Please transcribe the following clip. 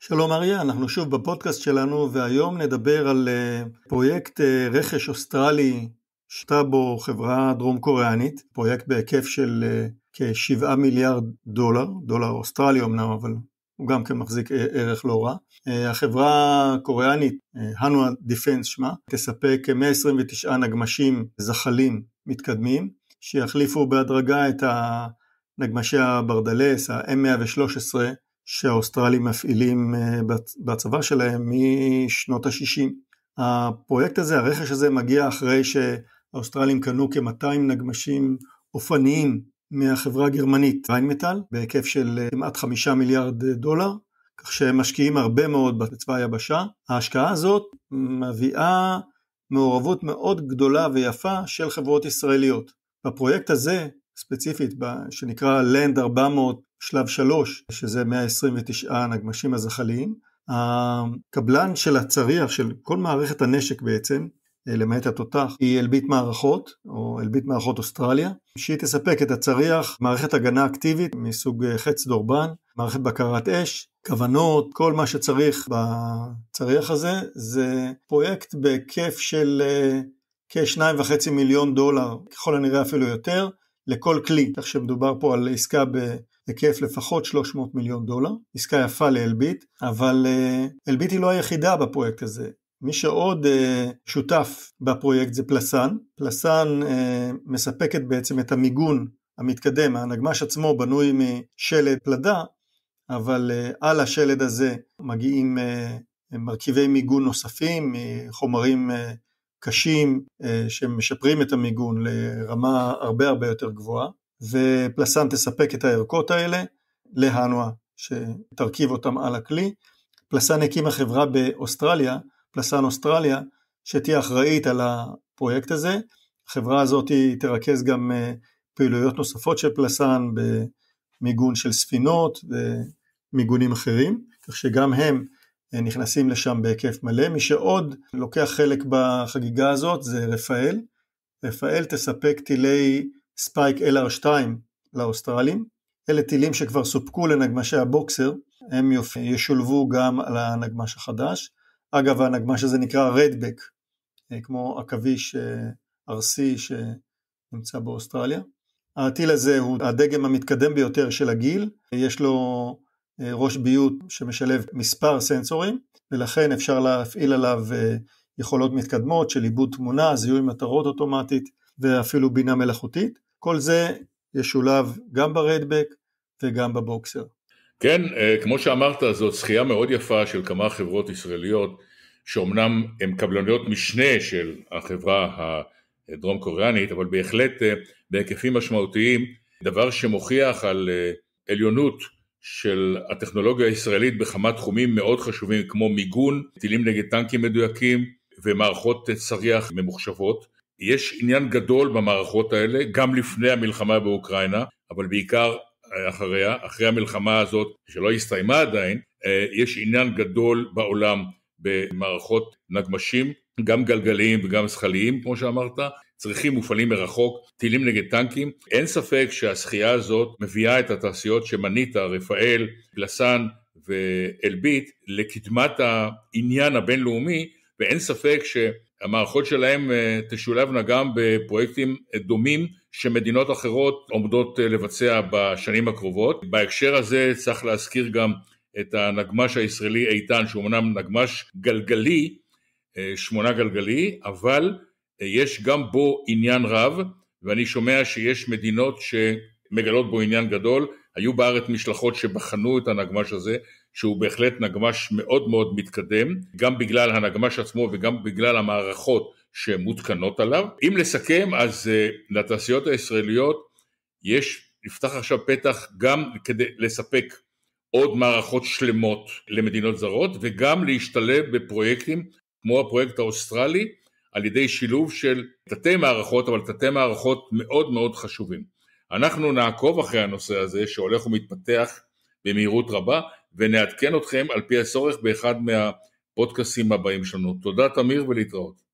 שלום אריה, אנחנו שוב בפודקאסט שלנו והיום נדבר על אה, פרויקט אה, רכש אוסטרלי שתה בו חברה דרום קוריאנית, פרויקט בהיקף של אה, כ-7 מיליארד דולר, דולר אוסטרלי אמנם אבל הוא גם כן מחזיק ערך לא רע. החברה הקוריאנית, הנואה דיפנס שמה, תספק 129 נגמשים זחלים מתקדמים, שיחליפו בהדרגה את נגמשי הברדלס, ה-M113 שהאוסטרלים מפעילים אה, בצבא שלהם משנות ה-60. הפרויקט הזה, הרכש הזה מגיע אחרי שהאוסטרלים קנו כ-200 נגמשים אופניים מהחברה הגרמנית ריינמטל בהיקף של אה, כמעט חמישה מיליארד דולר, כך שהם משקיעים הרבה מאוד בצבא היבשה. ההשקעה הזאת מביאה מעורבות מאוד גדולה ויפה של חברות ישראליות. בפרויקט הזה, ספציפית, שנקרא Land 400 שלב שלוש, שזה 129 הנגמשים הזחליים, הקבלן של הצריח, של כל מערכת הנשק בעצם, אה, למעט התותח, היא אלביט מערכות, או אלביט מערכות אוסטרליה, שהיא תספק את הצריח, מערכת הגנה אקטיבית מסוג אה, חץ דורבן, מערכת בקרת אש, כוונות, כל מה שצריך בצריח הזה, זה פרויקט בהיקף של אה, כ-2.5 מיליון דולר, ככל הנראה אפילו יותר, לכל כלי, כך שמדובר פה על עסקה ב... היקף לפחות 300 מיליון דולר, עסקה יפה לאלביט, אבל אה, אלביט היא לא היחידה בפרויקט הזה. מי שעוד אה, שותף בפרויקט זה פלסן. פלסן אה, מספקת בעצם את המיגון המתקדם, הנגמש עצמו בנוי משלד פלדה, אבל אה, על השלד הזה מגיעים אה, מרכיבי מיגון נוספים, חומרים אה, קשים אה, שמשפרים את המיגון לרמה הרבה הרבה יותר גבוהה. ופלסן תספק את הערכות האלה להנואה, שתרכיב אותם על הכלי. פלסן הקימה חברה באוסטרליה, פלסן אוסטרליה, שתהיה אחראית על הפרויקט הזה. החברה הזאת תרכז גם אה, פעילויות נוספות של פלסן במיגון של ספינות ומיגונים אחרים, כך שגם הם אה, נכנסים לשם בהיקף מלא. מי שעוד לוקח חלק בחגיגה הזאת זה רפאל. רפאל תספק טילי ספייק LR2 לאוסטרלים. אלה טילים שכבר סופקו לנגמשי הבוקסר, הם ישולבו גם על הנגמש החדש. אגב, הנגמש הזה נקרא רדבק, אה, כמו עכביש אה, ארסי שנמצא באוסטרליה. הטיל הזה הוא הדגם המתקדם ביותר של הגיל, יש לו אה, ראש ביוט שמשלב מספר סנסורים, ולכן אפשר להפעיל עליו יכולות מתקדמות של עיבוד תמונה, זיהוי מטרות אוטומטית ואפילו בינה מלאכותית. כל זה ישולב גם ברדבק וגם בבוקסר. כן, אה, כמו שאמרת, זאת זכייה מאוד יפה של כמה חברות ישראליות, שאומנם הן קבלניות משנה של החברה הדרום קוריאנית, אבל בהחלט אה, בהיקפים משמעותיים, דבר שמוכיח על אה, עליונות של הטכנולוגיה הישראלית בכמה תחומים מאוד חשובים כמו מיגון, טילים נגד טנקים מדויקים ומערכות צריח ממוחשבות. יש עניין גדול במערכות האלה, גם לפני המלחמה באוקראינה, אבל בעיקר אה, אחריה, אחרי המלחמה הזאת, שלא הסתיימה עדיין, אה, יש עניין גדול בעולם במערכות נגמשים, גם גלגליים וגם זכליים, כמו שאמרת, צריכים מופעלים מרחוק, טילים נגד טנקים. אין ספק שהשחייה הזאת מביאה את התעשיות שמנית, רפאל, פלסן ואלביט, לקדמת העניין הבינלאומי, ואין ספק ש... המערכות שלהם אה, תשולבנה גם בפרויקטים דומים שמדינות אחרות עומדות אה, לבצע בשנים הקרובות. בהקשר הזה צריך להזכיר גם את הנגמ"ש הישראלי איתן, שהוא אמנם נגמ"ש גלגלי, אה, שמונה גלגלי, אבל יש גם בו עניין רב, ואני שומע שיש מדינות שמגלות בו עניין גדול, היו בארץ משלחות שבחנו את הנגמ"ש הזה, שהוא בהחלט נגמ"ש מאוד מאוד מתקדם, גם בגלל הנגמ"ש עצמו וגם בגלל המערכות שמותקנות עליו. אם לסכם, אז אה, לתעשיות הישראליות יש, נפתח עכשיו פתח גם כדי לספק עוד מערכות שלמות למדינות זרות וגם להשתלב בפרויקטים כמו הפרויקט האוסטרלי על ידי שילוב של תתי מערכות אבל תתי מערכות מאוד מאוד חשובים. אנחנו נעקוב אחרי הנושא הזה שהולך ומתפתח במהירות רבה ונעדכן אתכם על פי הצורך באחד מהפודקאסים הבאים שלנו. תודה תמיר ולהתראות.